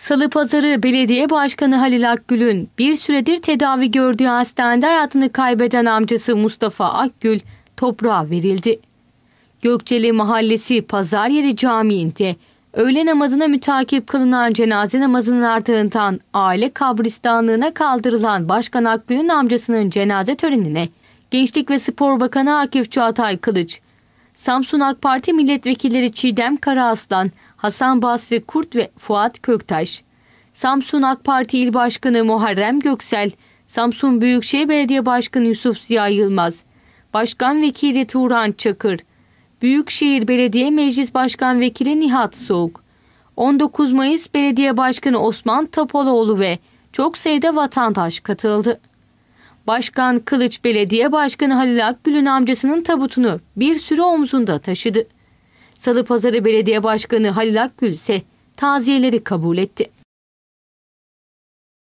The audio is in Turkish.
Salı pazarı belediye başkanı Halil Akgül'ün bir süredir tedavi gördüğü hastanede hayatını kaybeden amcası Mustafa Akgül toprağa verildi. Gökçeli Mahallesi Pazar Yeri Camii'nde öğle namazına mütakip kılınan cenaze namazının ardından aile kabristanlığına kaldırılan Başkan Akgül'ün amcasının cenaze törenine Gençlik ve Spor Bakanı Akif Çağatay Kılıç, Samsun AK Parti milletvekilleri Çiğdem Karaaslan, Hasan Basri Kurt ve Fuat Köktaş, Samsun AK Parti İl Başkanı Muharrem Göksel, Samsun Büyükşehir Belediye Başkanı Yusuf Ziya Yılmaz, Başkan Vekili Turan Çakır, Büyükşehir Belediye Meclis Başkan Vekili Nihat Soğuk, 19 Mayıs Belediye Başkanı Osman Tapoloğlu ve çok sayıda vatandaş katıldı. Başkan Kılıç Belediye Başkanı Halil Akgül'ün amcasının tabutunu bir sürü omzunda taşıdı. Salı Pazarı Belediye Başkanı Halil Akgül ise taziyeleri kabul etti.